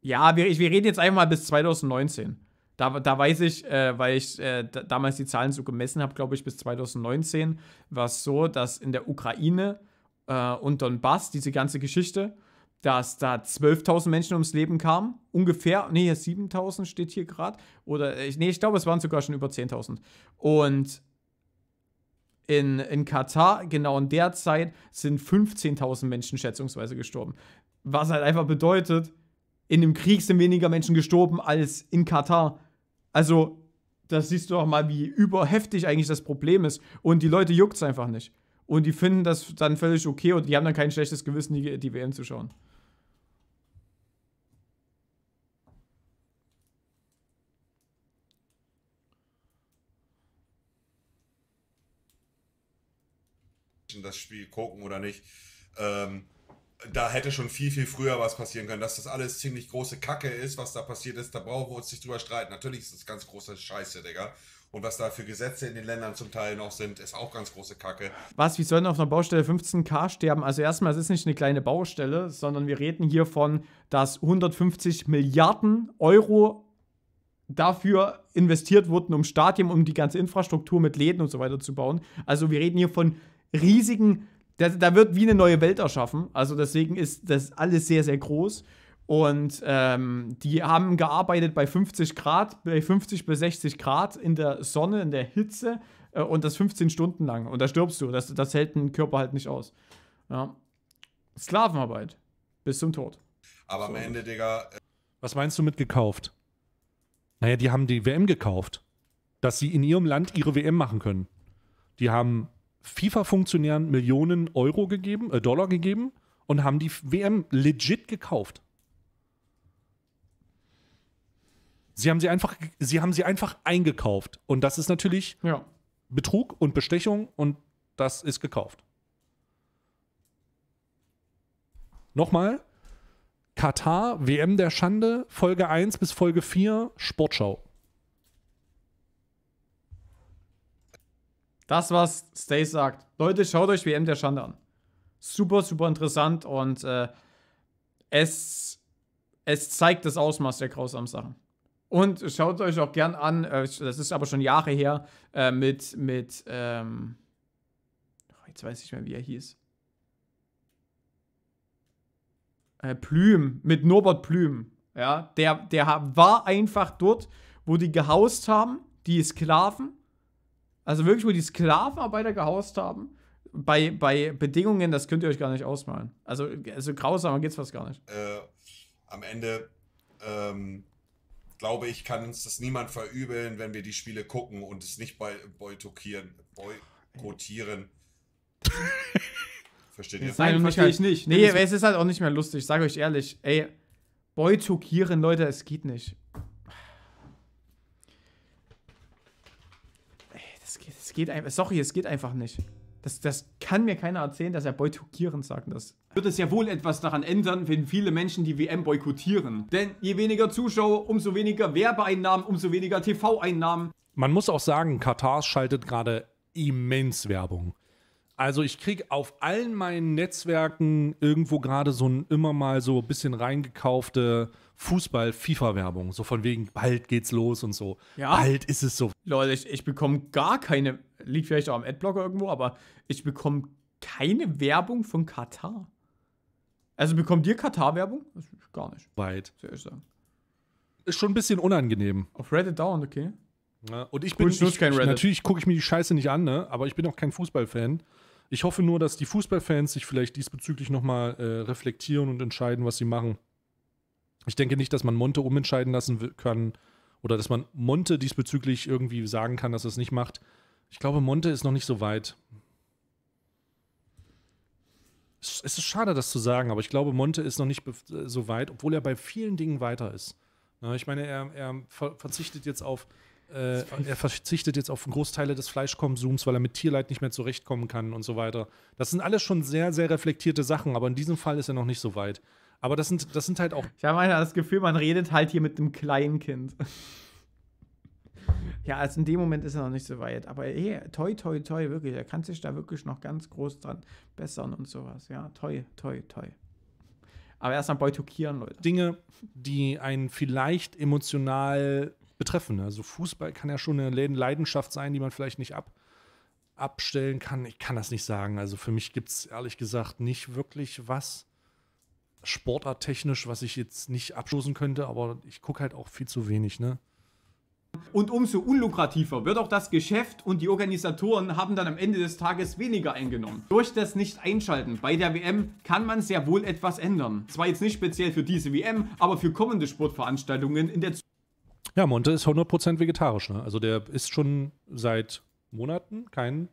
[SPEAKER 1] Ja, wir, wir reden jetzt einmal bis 2019. Da, da weiß ich, äh, weil ich äh, da, damals die Zahlen so gemessen habe, glaube ich, bis 2019 war es so, dass in der Ukraine äh, und Donbass diese ganze Geschichte, dass da 12.000 Menschen ums Leben kamen, ungefähr, nee, 7.000 steht hier gerade, oder, äh, nee, ich glaube, es waren sogar schon über 10.000. Und in, in Katar, genau in der Zeit, sind 15.000 Menschen schätzungsweise gestorben. Was halt einfach bedeutet, in dem Krieg sind weniger Menschen gestorben als in Katar. Also, das siehst du auch mal, wie überheftig eigentlich das Problem ist. Und die Leute juckt es einfach nicht. Und die finden das dann völlig okay und die haben dann kein schlechtes Gewissen, die, die WM zu schauen.
[SPEAKER 3] das Spiel gucken oder nicht. Ähm, da hätte schon viel, viel früher was passieren können. Dass das alles ziemlich große Kacke ist, was da passiert ist, da brauchen wir uns nicht drüber streiten. Natürlich ist das ganz große Scheiße, Digga. Und was da für Gesetze in den Ländern zum Teil noch sind, ist auch ganz große Kacke.
[SPEAKER 1] Was, wie sollen auf einer Baustelle 15k sterben? Also erstmal, es ist nicht eine kleine Baustelle, sondern wir reden hier von, dass 150 Milliarden Euro dafür investiert wurden, um Stadien, um die ganze Infrastruktur mit Läden und so weiter zu bauen. Also wir reden hier von riesigen da, da wird wie eine neue Welt erschaffen. Also deswegen ist das alles sehr, sehr groß. Und ähm, die haben gearbeitet bei 50 Grad, bei 50 bis 60 Grad in der Sonne, in der Hitze äh, und das 15 Stunden lang. Und da stirbst du. Das, das hält ein Körper halt nicht aus. Ja. Sklavenarbeit. Bis zum Tod.
[SPEAKER 3] Aber so. am Ende, Digga. Äh,
[SPEAKER 2] Was meinst du mit gekauft? Naja, die haben die WM gekauft. Dass sie in ihrem Land ihre WM machen können. Die haben FIFA-Funktionären Millionen Euro gegeben, äh Dollar gegeben und haben die WM legit gekauft. Sie haben sie einfach, sie haben sie einfach eingekauft. Und das ist natürlich ja. Betrug und Bestechung und das ist gekauft. Nochmal, Katar, WM der Schande, Folge 1 bis Folge 4, Sportschau.
[SPEAKER 1] Das, was Stay sagt. Leute, schaut euch WM der Schande an. Super, super interessant und äh, es, es zeigt das Ausmaß der grausamen Sachen. Und schaut euch auch gern an, äh, das ist aber schon Jahre her, äh, mit, mit, ähm, jetzt weiß ich nicht mehr, wie er hieß. Äh, Plüm, mit Norbert Plüm. Ja, der, der war einfach dort, wo die gehaust haben, die Sklaven, also wirklich, wo die Sklavenarbeiter gehaust haben. Bei, bei Bedingungen, das könnt ihr euch gar nicht ausmalen. Also, also grausamer geht's fast gar nicht.
[SPEAKER 3] Äh, am Ende ähm, glaube ich, kann uns das niemand verübeln, wenn wir die Spiele gucken und es nicht boykottieren. boykottieren. Versteht ihr? Nein, natürlich halt nicht. Nee, es
[SPEAKER 1] ist halt auch nicht mehr lustig, Sag euch ehrlich. Ey, boykottieren, Leute, es geht nicht. Es geht, es geht einfach. Sorry, es geht einfach nicht. Das, das kann mir keiner erzählen, dass er boykottieren sagt das. Wird es ja wohl etwas daran ändern, wenn viele Menschen die WM boykottieren. Denn je weniger Zuschauer, umso weniger Werbeeinnahmen, umso weniger
[SPEAKER 2] TV-Einnahmen. Man muss auch sagen, Katar schaltet gerade immens Werbung. Also ich kriege auf allen meinen Netzwerken irgendwo gerade so ein immer mal so ein bisschen reingekaufte Fußball-FIFA-Werbung. So von wegen, bald geht's los und so. Ja. Bald ist es so. Leute, ich, ich bekomme gar keine, liegt vielleicht auch am Adblocker irgendwo, aber ich
[SPEAKER 1] bekomme keine Werbung von Katar. Also bekommt ihr Katar-Werbung?
[SPEAKER 2] Gar nicht. Weit. Soll ich sagen. Ist schon ein bisschen unangenehm. Auf Reddit dauernd, okay. Ja, und ich cool, bin ich, ich natürlich gucke ich mir die Scheiße nicht an, ne? aber ich bin auch kein Fußballfan. Ich hoffe nur, dass die Fußballfans sich vielleicht diesbezüglich nochmal äh, reflektieren und entscheiden, was sie machen. Ich denke nicht, dass man Monte umentscheiden lassen kann oder dass man Monte diesbezüglich irgendwie sagen kann, dass er es nicht macht. Ich glaube, Monte ist noch nicht so weit. Es ist schade, das zu sagen, aber ich glaube, Monte ist noch nicht äh, so weit, obwohl er bei vielen Dingen weiter ist. Ne, ich meine, er, er verzichtet jetzt auf äh, er verzichtet jetzt auf Großteile des Fleischkonsums, weil er mit Tierleid nicht mehr zurechtkommen kann und so weiter. Das sind alles schon sehr, sehr reflektierte Sachen, aber in diesem Fall ist er noch nicht so weit. Aber das sind, das sind halt auch. Ich habe das Gefühl, man redet halt hier mit einem Kleinkind.
[SPEAKER 1] ja, also in dem Moment ist er noch nicht so weit. Aber hey, toi, toi, toi, wirklich. Er kann sich da wirklich noch ganz groß dran bessern und sowas. Ja, toi, toi, toi.
[SPEAKER 2] Aber erstmal beutukieren, Leute. Dinge, die einen vielleicht emotional betreffen. Ne? Also Fußball kann ja schon eine Leidenschaft sein, die man vielleicht nicht ab, abstellen kann. Ich kann das nicht sagen. Also für mich gibt es ehrlich gesagt nicht wirklich was sportarttechnisch, was ich jetzt nicht abstoßen könnte, aber ich gucke halt auch viel zu wenig, ne?
[SPEAKER 1] Und umso unlukrativer wird auch das Geschäft und die Organisatoren haben dann am Ende des Tages weniger eingenommen. Durch das Nicht-Einschalten bei der WM kann man sehr wohl etwas ändern. Zwar jetzt nicht speziell für diese WM, aber für kommende Sportveranstaltungen in der Zukunft.
[SPEAKER 2] Ja, Monte ist 100% vegetarisch. Ne? Also der isst schon seit Monaten kein,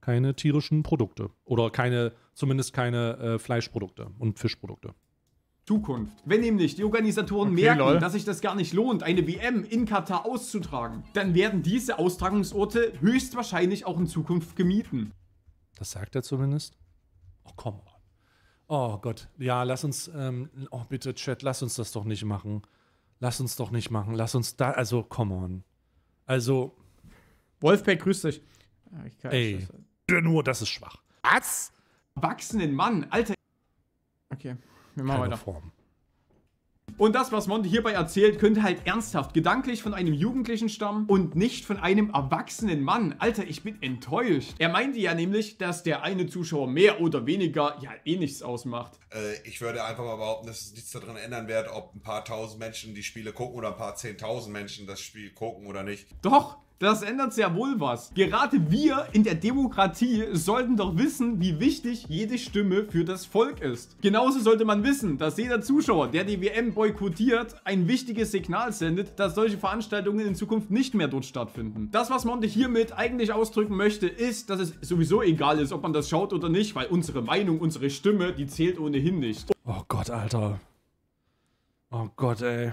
[SPEAKER 2] keine tierischen Produkte. Oder keine, zumindest keine äh, Fleischprodukte und Fischprodukte.
[SPEAKER 1] Zukunft. Wenn nämlich die Organisatoren okay, merken, lol. dass sich das gar nicht lohnt, eine WM in Katar auszutragen, dann werden diese Austragungsorte höchstwahrscheinlich auch in Zukunft gemieten.
[SPEAKER 2] Das sagt er zumindest. Oh, komm. Oh Gott. Ja, lass uns, ähm, oh bitte, Chat, lass uns das doch nicht machen lass uns doch nicht machen, lass uns da, also come on. Also. Wolfpack, grüß dich. Ah, Ey, nur das
[SPEAKER 1] ist schwach. Was? Wachsenden Mann, Alter. Okay, wir machen Keine weiter. Form. Und das, was Monte hierbei erzählt, könnte halt ernsthaft gedanklich von einem Jugendlichen stammen und nicht von einem erwachsenen Mann. Alter, ich bin enttäuscht. Er meinte ja nämlich,
[SPEAKER 3] dass der eine Zuschauer mehr oder weniger ja eh nichts ausmacht. Äh, ich würde einfach mal behaupten, dass es nichts daran ändern wird, ob ein paar tausend Menschen die Spiele gucken oder ein paar zehntausend Menschen das Spiel gucken oder nicht. Doch, das ändert sehr wohl was. Gerade wir in der Demokratie sollten
[SPEAKER 1] doch wissen, wie wichtig jede Stimme für das Volk ist. Genauso sollte man wissen, dass jeder Zuschauer, der die WM boykottiert, ein wichtiges Signal sendet, dass solche Veranstaltungen in Zukunft nicht mehr dort stattfinden. Das, was Monte hiermit eigentlich ausdrücken möchte, ist, dass es sowieso egal ist, ob man das schaut oder nicht, weil unsere Meinung, unsere Stimme, die zählt ohnehin nicht. Oh
[SPEAKER 2] Gott, Alter.
[SPEAKER 1] Oh Gott, ey.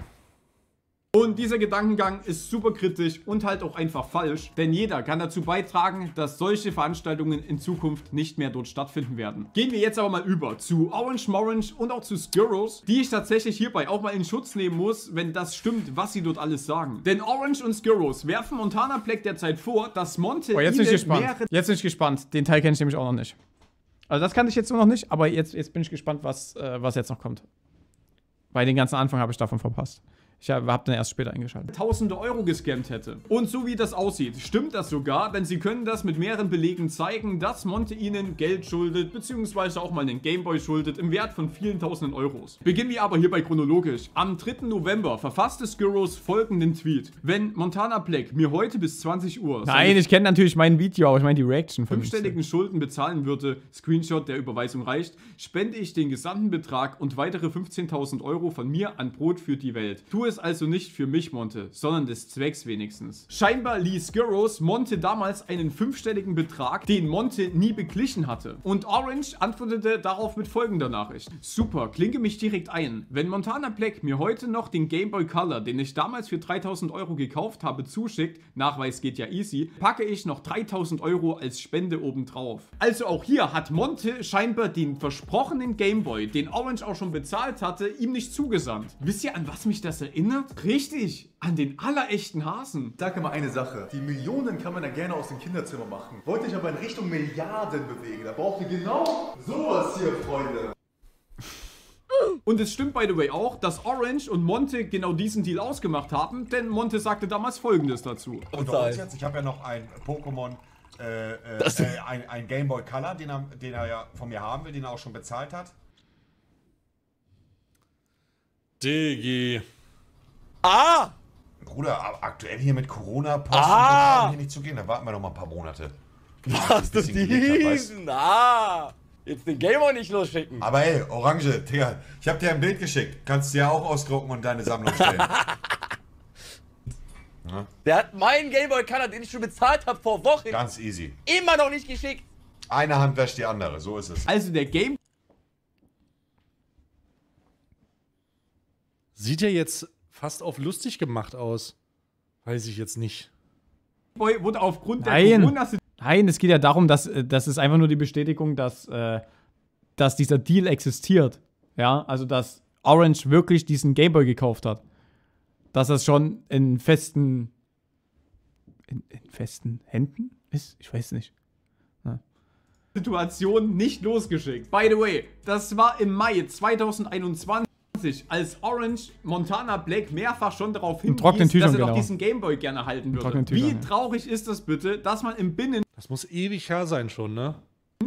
[SPEAKER 1] Und dieser Gedankengang ist super kritisch und halt auch einfach falsch, denn jeder kann dazu beitragen, dass solche Veranstaltungen in Zukunft nicht mehr dort stattfinden werden. Gehen wir jetzt aber mal über zu Orange Morange und auch zu Skurros, die ich tatsächlich hierbei auch mal in Schutz nehmen muss, wenn das stimmt, was sie dort alles sagen. Denn Orange und Skurros werfen Montana Black derzeit vor, dass Monte oh, jetzt bin ich gespannt. Jetzt bin ich gespannt. Den Teil kenne ich nämlich auch noch nicht. Also das kannte ich jetzt nur noch nicht, aber jetzt, jetzt bin ich gespannt, was, äh, was jetzt noch kommt. Weil den ganzen Anfang habe ich davon verpasst. Ich habe dann erst später eingeschaltet. Tausende Euro gescammt hätte. Und so wie das aussieht, stimmt das sogar, denn sie können das mit mehreren Belegen zeigen, dass Monte ihnen Geld schuldet, beziehungsweise auch mal einen Gameboy schuldet, im Wert von vielen tausenden Euros. Beginnen wir aber hierbei chronologisch. Am 3. November verfasste Skyros folgenden Tweet. Wenn Montana Black mir heute bis 20 Uhr... Nein, ich kenne natürlich mein Video, aber ich meine die Reaction. von ...fünfstelligen Schulden bezahlen würde, Screenshot der Überweisung reicht, spende ich den gesamten Betrag und weitere 15.000 Euro von mir an Brot für die Welt. Tue es also nicht für mich, Monte, sondern des Zwecks wenigstens. Scheinbar ließ Gyros Monte damals einen fünfstelligen Betrag, den Monte nie beglichen hatte. Und Orange antwortete darauf mit folgender Nachricht. Super, klinge mich direkt ein. Wenn Montana Black mir heute noch den Game Boy Color, den ich damals für 3000 Euro gekauft habe, zuschickt, Nachweis geht ja easy, packe ich noch 3000 Euro als Spende obendrauf. Also auch hier hat Monte scheinbar den versprochenen Game Boy, den Orange auch schon bezahlt hatte, ihm nicht zugesandt. Wisst ihr, an was mich das erinnert? erinnert richtig an den allerechten Hasen.
[SPEAKER 2] Sag mal eine Sache. Die Millionen kann man ja gerne aus dem Kinderzimmer machen. Wollte ich aber in Richtung Milliarden bewegen. Da braucht ihr genau sowas hier,
[SPEAKER 3] Freunde.
[SPEAKER 1] Und es stimmt, by the way, auch, dass Orange und Monte genau diesen Deal ausgemacht haben, denn Monte sagte damals folgendes dazu. Und jetzt,
[SPEAKER 3] ich habe ja noch ein Pokémon, äh, äh, äh, ein, ein Game Boy Color, den er, den er ja von mir haben will, den er auch schon bezahlt hat. Digi. Ah! Bruder, aktuell hier mit Corona passt ah. hier nicht zu gehen. Da warten wir noch mal ein paar Monate. Was das diesen? Ah! Jetzt den Gamer nicht losschicken. Aber ey, Orange, Digga, ich hab dir ein Bild geschickt. Kannst du ja auch ausdrucken und deine Sammlung stellen. Der hat meinen Gameboy Color, den ich schon bezahlt habe vor Wochen. Ganz easy. Immer noch nicht geschickt. Eine Hand wäscht die andere, so ist es. Also der Game...
[SPEAKER 2] Sieht er jetzt fast auf lustig gemacht aus. Weiß ich jetzt nicht.
[SPEAKER 1] wurde aufgrund Nein. der Corona
[SPEAKER 2] Nein, es geht ja
[SPEAKER 1] darum, dass äh, das ist einfach nur die Bestätigung, dass, äh, dass dieser Deal existiert. Ja, also dass Orange wirklich diesen Gameboy gekauft hat. Dass das schon in festen in, in festen Händen ist? Ich weiß nicht. Ja. Situation nicht losgeschickt. By the way, das war im Mai 2021 als Orange Montana Black mehrfach schon darauf hinwies, dass er doch genau. diesen Gameboy gerne halten würde. Wie traurig ist das bitte, dass man im Binnen... Das muss ewig her sein schon, ne?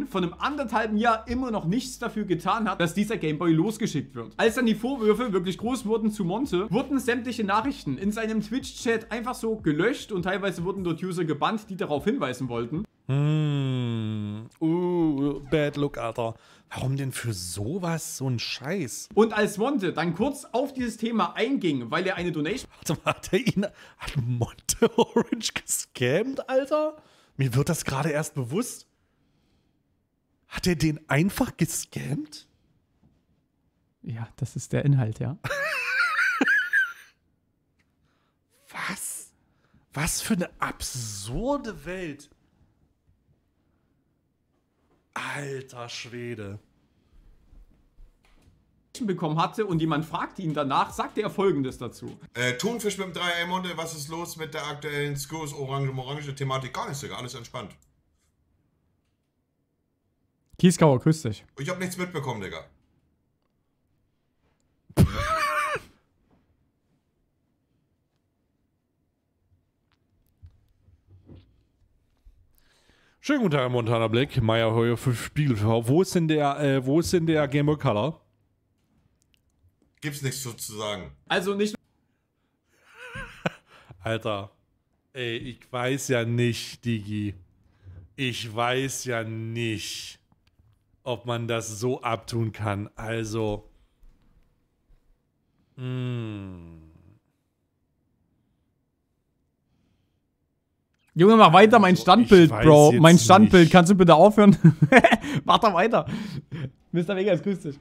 [SPEAKER 1] von einem anderthalben Jahr immer noch nichts dafür getan hat, dass dieser Gameboy losgeschickt wird. Als dann die Vorwürfe wirklich groß wurden zu Monte, wurden sämtliche Nachrichten in seinem Twitch-Chat einfach so gelöscht und teilweise wurden dort User gebannt, die darauf hinweisen wollten.
[SPEAKER 2] Hm. Uh, bad look, Alter. Warum denn für sowas so ein Scheiß? Und als Monte
[SPEAKER 1] dann kurz auf dieses Thema einging, weil er eine Donation. Warte mal, hat er ihn. Hat Monte
[SPEAKER 2] Orange gescammt, Alter? Mir wird das gerade erst bewusst. Hat er den einfach gescammt? Ja, das ist der Inhalt, ja. Was? Was für eine absurde Welt. Alter Schwede. Bekommen hatte und
[SPEAKER 3] jemand fragte ihn danach, sagte er folgendes dazu: äh, Thunfisch mit dem 3 im Munde, was ist los mit der aktuellen Skurs Orange-Orange-Thematik? Gar nichts, Digga, alles entspannt.
[SPEAKER 1] Kieskauer, grüß dich.
[SPEAKER 3] Ich hab nichts mitbekommen, Digga.
[SPEAKER 2] Schönen guten Tag, Montana Black. Meier Heuer für Spiegel TV. Wo ist denn der, äh, wo ist denn der Game Boy Color?
[SPEAKER 3] Gibt's nichts sozusagen.
[SPEAKER 1] Also nicht.
[SPEAKER 2] Alter. Ey, ich weiß ja nicht, Digi. Ich weiß ja nicht, ob man das so abtun kann. Also. Mh. Hm.
[SPEAKER 1] Junge, mach weiter, mein also, Standbild, Bro. Mein Standbild, nicht. kannst du bitte aufhören? mach doch weiter. Mr. Vegas, grüß dich.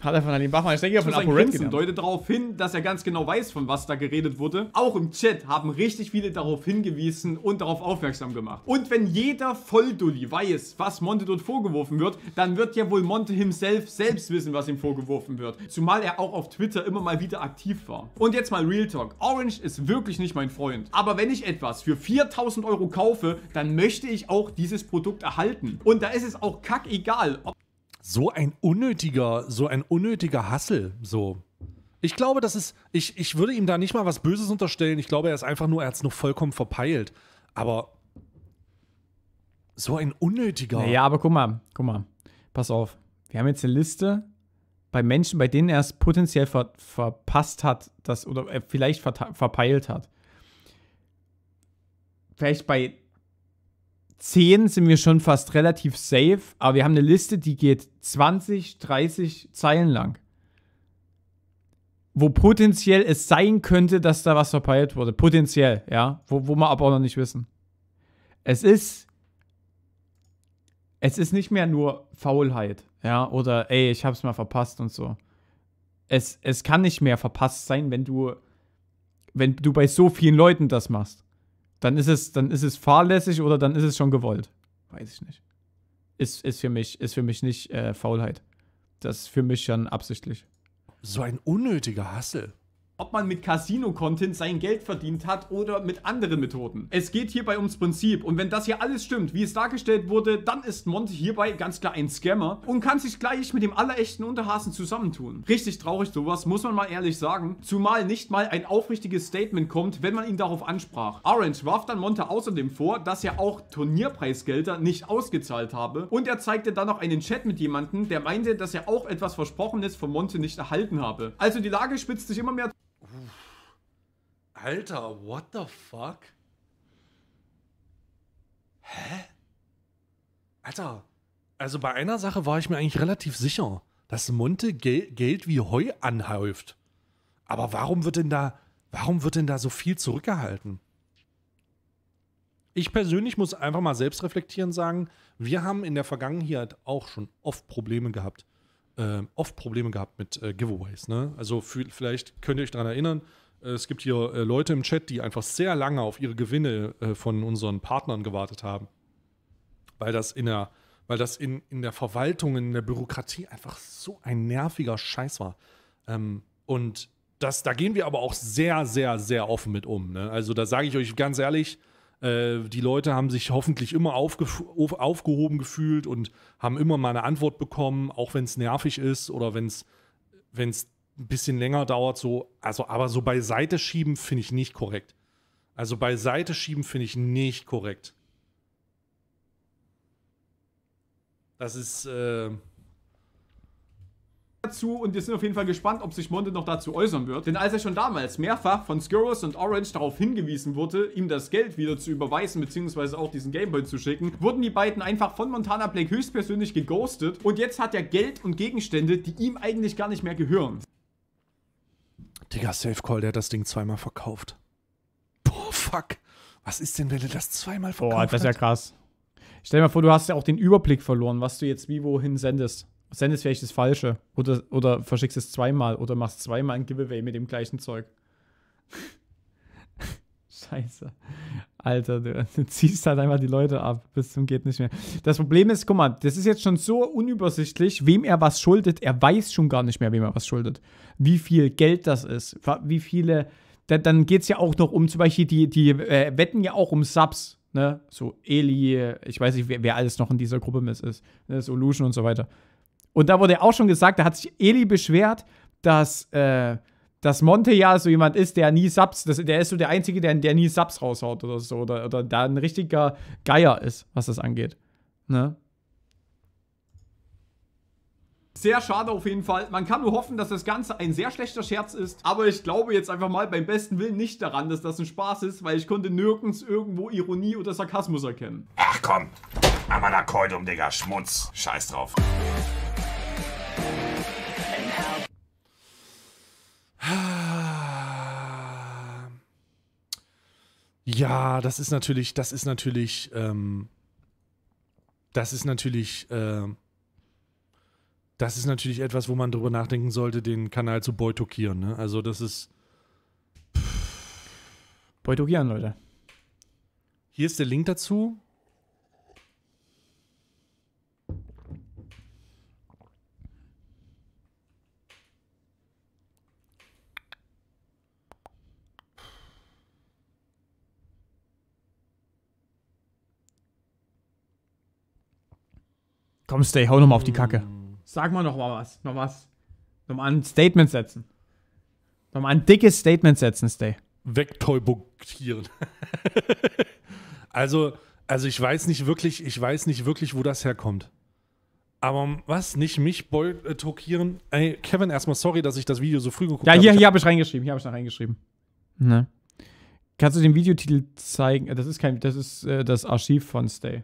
[SPEAKER 1] Hat er von Aline Bachmann, ich denke ja von ApoRed gedacht. deutet darauf hin, dass er ganz genau weiß, von was da geredet wurde. Auch im Chat haben richtig viele darauf hingewiesen und darauf aufmerksam gemacht. Und wenn jeder Volldulli weiß, was Monte dort vorgeworfen wird, dann wird ja wohl Monte himself selbst wissen, was ihm vorgeworfen wird. Zumal er auch auf Twitter immer mal wieder aktiv war. Und jetzt mal Real Talk. Orange ist wirklich nicht mein Freund. Aber wenn ich etwas für 4000 Euro kaufe, dann möchte ich
[SPEAKER 2] auch dieses Produkt erhalten. Und da ist es auch kackegal, ob so ein unnötiger, so ein unnötiger Hassel. So. Ich glaube, das ist, ich, ich würde ihm da nicht mal was Böses unterstellen. Ich glaube, er ist einfach nur, er hat es nur vollkommen verpeilt. Aber so ein unnötiger. Naja, aber guck mal, guck mal. Pass auf. Wir haben jetzt eine Liste
[SPEAKER 1] bei Menschen, bei denen er es potenziell ver verpasst hat, das, oder äh, vielleicht ver verpeilt hat. Vielleicht bei 10 sind wir schon fast relativ safe, aber wir haben eine Liste, die geht 20, 30 Zeilen lang. Wo potenziell es sein könnte, dass da was verpeilt wurde. Potenziell, ja. Wo, wo wir aber auch noch nicht wissen. Es ist. Es ist nicht mehr nur Faulheit, ja, oder ey, ich hab's mal verpasst und so. Es, es kann nicht mehr verpasst sein, wenn du, wenn du bei so vielen Leuten das machst. Dann ist es, dann ist es fahrlässig oder dann ist es schon gewollt. Weiß ich nicht. Ist, ist, für, mich, ist für mich nicht äh, Faulheit. Das
[SPEAKER 2] ist für mich schon absichtlich. So ein unnötiger Hassel
[SPEAKER 1] ob man mit Casino-Content sein Geld verdient hat oder mit anderen Methoden. Es geht hierbei ums Prinzip und wenn das hier alles stimmt, wie es dargestellt wurde, dann ist Monty hierbei ganz klar ein Scammer und kann sich gleich mit dem allerechten Unterhasen zusammentun. Richtig traurig sowas, muss man mal ehrlich sagen, zumal nicht mal ein aufrichtiges Statement kommt, wenn man ihn darauf ansprach. Orange warf dann Monte außerdem vor, dass er auch Turnierpreisgelder nicht ausgezahlt habe und er zeigte dann noch einen Chat mit jemandem, der meinte, dass er auch etwas Versprochenes von Monte nicht erhalten habe. Also die Lage spitzt sich immer mehr
[SPEAKER 2] Alter, what the fuck? Hä? Alter, also bei einer Sache war ich mir eigentlich relativ sicher, dass Monte Gel Geld wie Heu anhäuft. Aber warum wird denn da, warum wird denn da so viel zurückgehalten? Ich persönlich muss einfach mal selbst reflektieren sagen, wir haben in der Vergangenheit auch schon oft Probleme gehabt, äh, oft Probleme gehabt mit äh, Giveaways. Ne? Also vielleicht könnt ihr euch daran erinnern, äh, es gibt hier äh, Leute im Chat, die einfach sehr lange auf ihre Gewinne äh, von unseren Partnern gewartet haben. Weil das in der, weil das in, in der Verwaltung, in der Bürokratie einfach so ein nerviger Scheiß war. Ähm, und das, da gehen wir aber auch sehr, sehr, sehr offen mit um. Ne? Also da sage ich euch ganz ehrlich, äh, die Leute haben sich hoffentlich immer aufge auf, aufgehoben gefühlt und haben immer mal eine Antwort bekommen, auch wenn es nervig ist oder wenn es ein bisschen länger dauert, so, also, aber so beiseite schieben finde ich nicht korrekt. Also beiseite schieben finde ich nicht korrekt. Das ist, äh
[SPEAKER 1] dazu und wir sind auf jeden Fall gespannt, ob sich Monte noch dazu äußern wird. Denn als er schon damals mehrfach von Skurrus und Orange darauf hingewiesen wurde, ihm das Geld wieder zu überweisen bzw. auch diesen Gameboy zu schicken, wurden die beiden einfach von Montana Blake höchstpersönlich geghostet und jetzt hat er Geld und Gegenstände,
[SPEAKER 2] die ihm eigentlich gar nicht mehr gehören. Digga, Safe Call, der hat das Ding zweimal verkauft. Boah, fuck. Was ist denn, wenn er das zweimal verkauft Boah, das ist ja krass.
[SPEAKER 1] Stell dir mal vor, du hast ja auch den Überblick verloren, was du jetzt wie wohin sendest. Sendest vielleicht das Falsche oder, oder verschickst es zweimal oder machst zweimal ein Giveaway mit dem gleichen Zeug. Scheiße. Alter, du, du, ziehst halt einfach die Leute ab, bis zum geht nicht mehr. Das Problem ist, guck mal, das ist jetzt schon so unübersichtlich, wem er was schuldet. Er weiß schon gar nicht mehr, wem er was schuldet. Wie viel Geld das ist, wie viele. Da, dann geht es ja auch noch um, zum Beispiel, die, die äh, wetten ja auch um Subs, ne? So Eli, ich weiß nicht, wer, wer alles noch in dieser Gruppe mit ist, ne? Solution und so weiter. Und da wurde ja auch schon gesagt, da hat sich Eli beschwert, dass. Äh, dass Monte ja so jemand ist, der nie Subs, das, der ist so der Einzige, der, der nie Subs raushaut oder so, oder, oder da ein richtiger Geier ist, was das angeht. Ne? Sehr schade auf jeden Fall. Man kann nur hoffen, dass das Ganze ein sehr schlechter Scherz ist. Aber ich glaube jetzt einfach mal beim besten Willen nicht daran, dass das ein Spaß ist, weil ich konnte nirgends irgendwo Ironie oder Sarkasmus erkennen.
[SPEAKER 3] Ach komm, Amanakoidum, Digga, Schmutz. Scheiß drauf.
[SPEAKER 2] Ja, das ist natürlich, das ist natürlich, ähm, das ist natürlich, äh, das ist natürlich etwas, wo man drüber nachdenken sollte, den Kanal zu boytokieren. Ne? Also das ist boytokieren, Leute. Hier ist der Link dazu.
[SPEAKER 1] Komm, Stay, hau nochmal auf die Kacke. Mm. Sag mal nochmal was. Noch was. Nochmal ein Statement setzen. Nochmal ein dickes Statement setzen, Stay.
[SPEAKER 2] Wegtäubugieren. also, also ich weiß nicht wirklich, ich weiß nicht wirklich, wo das herkommt. Aber was? Nicht mich tokieren? Ey, Kevin, erstmal sorry, dass ich das Video so früh geguckt habe. Ja, hier, hier habe ich reingeschrieben. Hier habe ich noch reingeschrieben. Ne.
[SPEAKER 1] Kannst du den Videotitel zeigen? Das ist kein, das ist äh, das Archiv von Stay.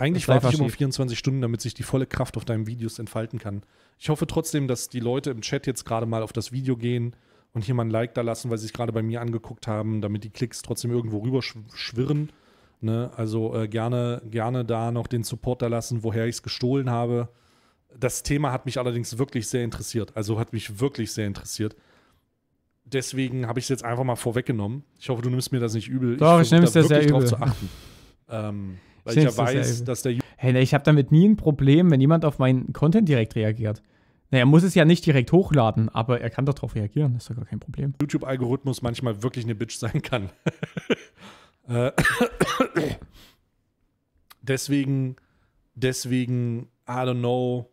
[SPEAKER 2] Eigentlich warte ich immer 24 Stunden, damit sich die volle Kraft auf deinen Videos entfalten kann. Ich hoffe trotzdem, dass die Leute im Chat jetzt gerade mal auf das Video gehen und hier mal ein Like da lassen, weil sie es gerade bei mir angeguckt haben, damit die Klicks trotzdem irgendwo rüber schwirren. Ne? Also äh, gerne, gerne da noch den Support da lassen, woher ich es gestohlen habe. Das Thema hat mich allerdings wirklich sehr interessiert. Also hat mich wirklich sehr interessiert. Deswegen habe ich es jetzt einfach mal vorweggenommen. Ich hoffe, du nimmst mir das nicht übel. Doch, ich, ich nehme es dir sehr übel. Drauf zu achten. ähm, weil ich ja weiß, das dass der.
[SPEAKER 1] Hey, ne, ich habe damit nie ein Problem, wenn jemand auf meinen Content direkt reagiert. Naja, ne, er muss es ja nicht direkt hochladen, aber er kann doch darauf reagieren, ist doch gar kein Problem.
[SPEAKER 2] YouTube-Algorithmus manchmal wirklich eine Bitch sein kann. Äh, deswegen, deswegen, I don't know,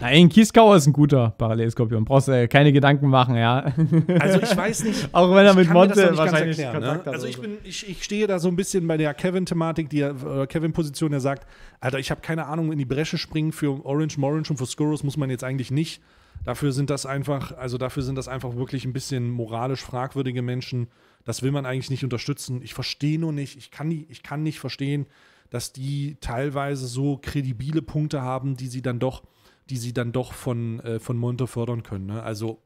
[SPEAKER 2] Nein,
[SPEAKER 1] Kieskauer ist ein guter Parallelskorpion. Brauchst du äh, keine Gedanken machen, ja. Also ich weiß nicht. Auch wenn er mit Monte wahrscheinlich erklären, ne? Also ich, bin,
[SPEAKER 2] ich, ich, stehe da so ein bisschen bei der Kevin-Thematik, die äh, Kevin-Position, der sagt, Alter, ich habe keine Ahnung, in die Bresche springen für Orange Morange und für Skurrus muss man jetzt eigentlich nicht. Dafür sind das einfach, also dafür sind das einfach wirklich ein bisschen moralisch fragwürdige Menschen. Das will man eigentlich nicht unterstützen. Ich verstehe nur nicht, ich kann, die, ich kann nicht verstehen, dass die teilweise so kredibile Punkte haben, die sie dann doch die sie dann doch von, äh, von Monte fördern können. Ne? Also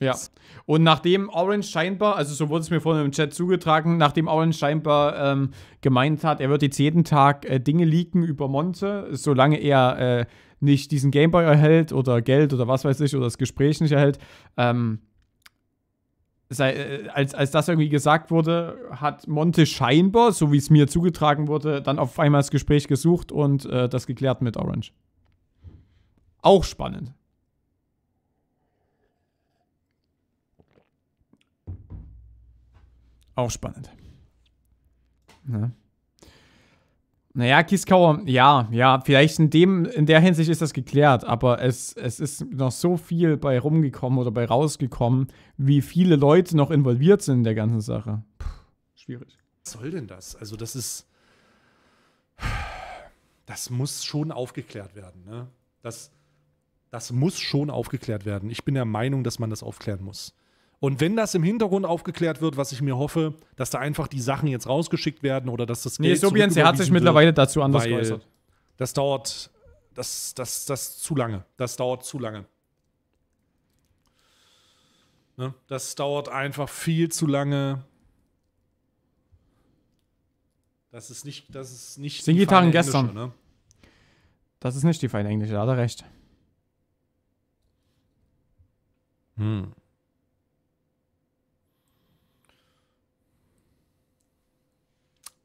[SPEAKER 2] ja. Und nachdem Orange scheinbar,
[SPEAKER 1] also so wurde es mir vorhin im Chat zugetragen, nachdem Orange scheinbar ähm, gemeint hat, er wird jetzt jeden Tag äh, Dinge leaken über Monte, solange er äh, nicht diesen Gameboy erhält oder Geld oder was weiß ich oder das Gespräch nicht erhält, ähm, sei, äh, als, als das irgendwie gesagt wurde, hat Monte scheinbar, so wie es mir zugetragen wurde, dann auf einmal das Gespräch gesucht und äh, das geklärt mit Orange. Auch spannend. Auch spannend. Ne? Naja, Kieskauer, ja, ja, vielleicht in dem, in der Hinsicht ist das geklärt, aber es, es ist noch so viel bei rumgekommen oder bei rausgekommen, wie viele Leute noch involviert sind in der ganzen Sache. Puh,
[SPEAKER 2] schwierig. Was soll denn das? Also, das ist. Das muss schon aufgeklärt werden, ne? Das, das muss schon aufgeklärt werden. Ich bin der Meinung, dass man das aufklären muss. Und wenn das im Hintergrund aufgeklärt wird, was ich mir hoffe, dass da einfach die Sachen jetzt rausgeschickt werden oder dass das Geld Nee, Sobiens, er hat sich mittlerweile dazu anders geäußert. Das dauert das, das, das zu lange. Das dauert zu lange. Ne? Das dauert einfach viel zu lange. Das ist nicht, das ist nicht. Sind die Gitarren gestern? Ne?
[SPEAKER 1] Das ist nicht die feine englische, da hat er recht.
[SPEAKER 2] Hm.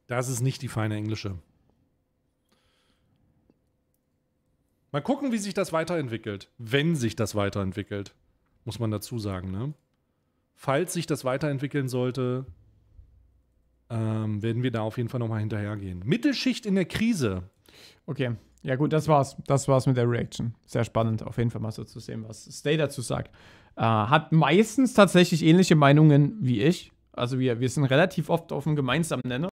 [SPEAKER 2] Das ist nicht die feine englische. Mal gucken, wie sich das weiterentwickelt. Wenn sich das weiterentwickelt, muss man dazu sagen. Ne? Falls sich das weiterentwickeln sollte, ähm, werden wir da auf jeden Fall nochmal hinterhergehen. Mittelschicht in der Krise.
[SPEAKER 1] Okay, ja gut, das war's. Das war's mit der Reaction. Sehr spannend, auf jeden Fall mal so zu sehen, was Stay dazu sagt. Äh, hat meistens tatsächlich ähnliche Meinungen wie ich. Also wir, wir sind relativ oft auf dem gemeinsamen Nenner.